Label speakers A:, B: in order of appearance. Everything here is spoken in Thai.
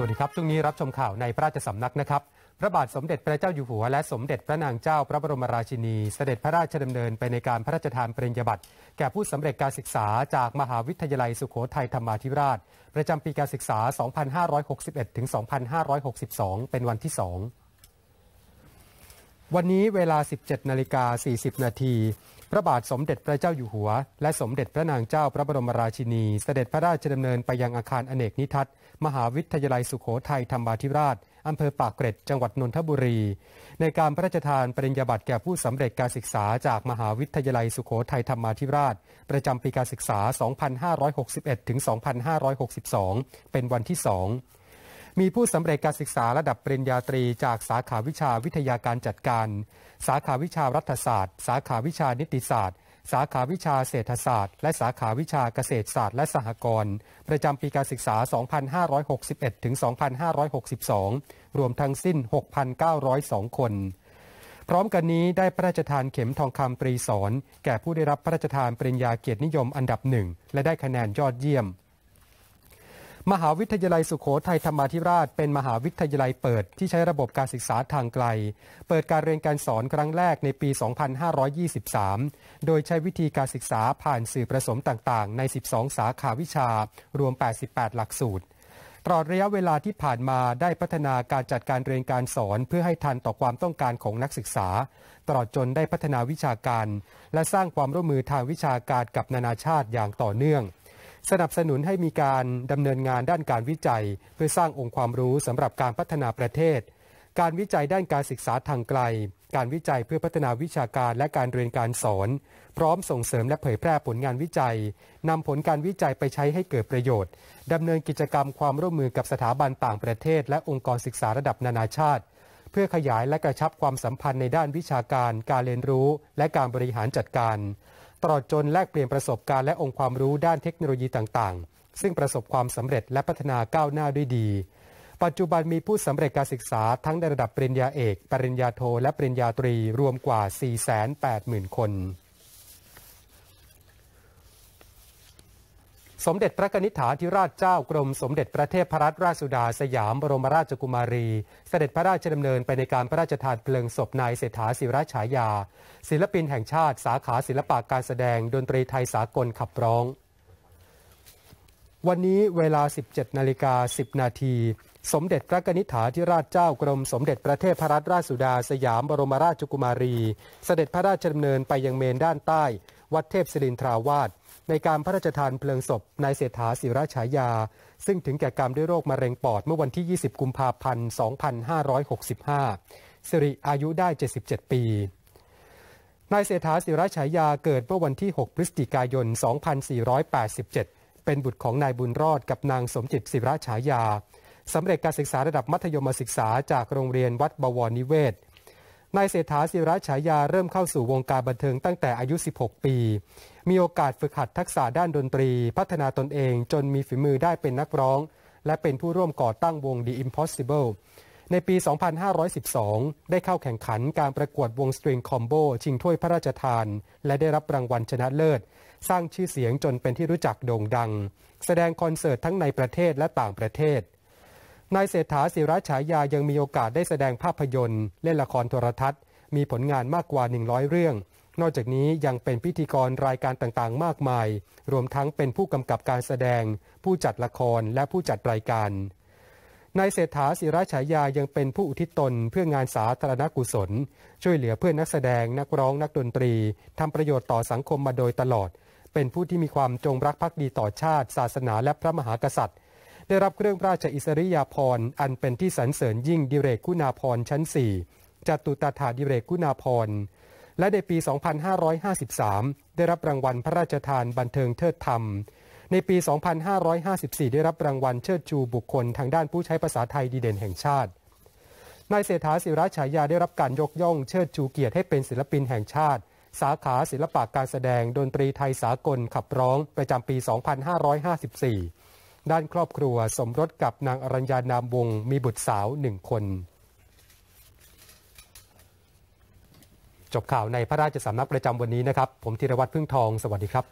A: สวัสดีครับช่วงนี้รับชมข่าวในพระราชสำนักนะครับ พระบาทสมเด็จพระเจ้าอยู่หัวและสมเด็จพระนางเจ้าพระบรมราชินี เสด็จพระราชดำเนินไปในการพระราชทานปริญญาบัตร แก่ผู้สำเร็จการศึกษาจากมหาวิทยาลัยสุโขทัยธรรมาธิราช ประจำปีการศึกษา 2561ถึง2562 เป็นวันที่ 2 วันนี้เวลา 17 นาฬิกา 40 นาทีพระบาทสมเด็จพระเจ้าอยู่หัวและสมเด็จพระนางเจ้าพระบรมราชินีเสด็จพระราชดำเนินไปยังอาคารอเนกนิทัศมหาวิทยายลัยสุขโขทัยธรรมาธิราชอำเภอปากเกร็ดจังหวัดนนทบุรี ในการพระราชทานปริญญาบัตรแก่ผู้สำเร็จการศึกษาจากมหาวิทยายลัยสุขโขทัยธรรมาธิราช ประจำปีการศึกษา 2561-2562 เป็นวันที่สองมีผู้สำเร็จการศึกษาระดับปริญญาตรีจากสาขาวิชาวิทยาการจัดการ สาขาวิชารัฐศาสตร์ สาขาวิชานิติศาสตร์ สาขาวิชาเศรษฐศาสตร์ และสาขาวิชาเกษตรศาสตร์และสหกรณ์ประจำปีการศึกษา 2561 ถึง 2562 รวมทั้งสิ้น 6,902 คน พร้อมกันนี้ได้พระราชทานเข็มทองคำปรีสอนแก่ผู้ได้รับพระราชทานปริญญาเกียรตินิยมอันดับหนึ่งและได้คะแนนยอดเยี่ยมมหาวิทยาลัย สุขโขทัยธรรมาธิราชเป็นมหาวิทยาลัยเปิดที่ใช้ระบบการศึกษาทางไกล เปิดการเรียนการสอนครั้งแรกในปี 2523 โดยใช้วิธีการศึกษาผ่านสื่อผสมต่างๆ ใน 12 สาขาวิชา รวม 88 หลักสูตร ตลอดระยะเวลาที่ผ่านมาได้พัฒนาการจัดการเรียนการสอนเพื่อให้ทันต่อความต้องการของนักศึกษา ตลอดจนได้พัฒนาวิชาการ และสร้างความร่วมมือทางวิชาการกับนานาชาติอย่างต่อเนื่องสนับสนุนให้มีการดำเนินงานด้านการวิจัย เพื่อสร้างองค์ความรู้สำหรับการพัฒนาประเทศ การวิจัยด้านการศึกษาทางไกล การวิจัยเพื่อพัฒนาวิชาการและการเรียนการสอน พร้อมส่งเสริมและเผยแพร่ผลงานวิจัยนำผลการวิจัยไปใช้ให้เกิดประโยชน์ ดำเนินกิจกรรมความร่วมมือกับสถาบันต่างประเทศ และองค์กรศึกษาระดับนานาชาติ เพื่อขยายและกระชับความสัมพันธ์ในด้านวิชาการ การเรียนรู้ และการบริหารจัดการตลอดจน แลกเปลี่ยนประสบการณ์และองค์ความรู้ด้านเทคโนโลยีต่างๆ ซึ่งประสบความสำเร็จและพัฒนาก้าวหน้าด้วยดี ปัจจุบันมีผู้สำเร็จการศึกษาทั้งในระดับปริญญาเอก ปริญญาโท และปริญญาตรีรวมกว่า 480,000 คนสมเด็จพระนิษฐาธิราชเจ้ากรมสมเด็จพระเทพรัตนราชสุดาสยามบรมราชกุมารี เสด็จพระราชดำเนินไปในการพระราชทานเพลิงศพนายเศรษฐาศิราชายา ศิลปินแห่งชาติสาขาศิลปะการแสดงดนตรีไทยสากลขับร้อง วันนี้เวลา 17 นาฬิกา 10 นาที สมเด็จพระนิษฐาธิราชเจ้ากรมสมเด็จพระเทพรัตนราชสุดา สยามบรมราชกุมารี เสด็จพระราชดำเนินไปยังเมนด้านใต้ วัดเทพศิรินทราวาสในการพระราชทานเพลิงศพนายเศรษฐาศิรชฉายา ซึ่งถึงแก่กรรมด้วยโรคมะเร็งปอดเมื่อวันที่ 20 กุมภาพันธ์2565 สิริอายุได้ 77 ปีนายเศรษฐาศิรชฉายาเกิดเมื่อวันที่ 6 พฤศจิกายน 2487 เป็นบุตรของนายบุญรอดกับนางสมจิตศิรชฉายาสำเร็จการศึกษาระดับมัธยมศึกษาจากโรงเรียนวัดบวรนิเวศนายเศรษฐาศิระฉายาเริ่มเข้าสู่วงการบันเทิงตั้งแต่อายุ 16 ปี มีโอกาสฝึกหัดทักษะด้านดนตรี พัฒนาตนเองจนมีฝีมือได้เป็นนักร้อง และเป็นผู้ร่วมก่อตั้งวง The Impossible ในปี 2512 ได้เข้าแข่งขันการประกวดวงสตริงคอมโบชิงถ้วยพระราชทาน และได้รับรางวัลชนะเลิศ สร้างชื่อเสียงจนเป็นที่รู้จักโด่งดัง แสดงคอนเสิร์ตทั้งในประเทศและต่างประเทศนายเศรษฐาศิรัฉายายังมีโอกาสได้แสดงภาพยนตร์ เล่นละครโทรทัศน์มีผลงานมากกว่า 100 เรื่อง นอกจากนี้ยังเป็นพิธีกรรายการต่างๆ มากมาย รวมทั้งเป็นผู้กำกับการแสดง ผู้จัดละครและผู้จัดรายการนายเศรษฐาศิรัฉายายังเป็นผู้อุทิศตน เพื่องานสาธารณกุศล ช่วยเหลือเพื่อนนักแสดงนักร้องนักดนตรีทำประโยชน์ต่อสังคมมาโดยตลอด เป็นผู้ที่มีความจงรักภักดีต่อชาติ ศาสนาและพระมหากษัตริย์ได้รับเครื่องราชอิสริยาภรณ์อันเป็นที่สรรเสริญยิ่งดิเรกคุณาภรณ์ชั้น 4จตุตถาดิเรกคุณาภรณ์ และในปี 2553 ได้รับรางวัลพระราชทานบันเทิงเทิดธรรม ในปี 2554 ได้รับรางวัลเชิดชูบุคคลทางด้านผู้ใช้ภาษาไทยดีเด่นแห่งชาตินายเศรษฐาศิราฉายาได้รับการยกย่องเชิดชูเกียรติให้เป็นศิลปินแห่งชาติ สาขาศิลปะการแสดงดนตรีไทยสากลขับร้องประจำปี 2554ด้านครอบครัวสมรสกับนางอรัญญานามวงมีบุตรสาวหนึ่งคน จบข่าวในพระราชสำนักประจำวันนี้นะครับ ผมธีรวัตรพึ่งทอง สวัสดีครับ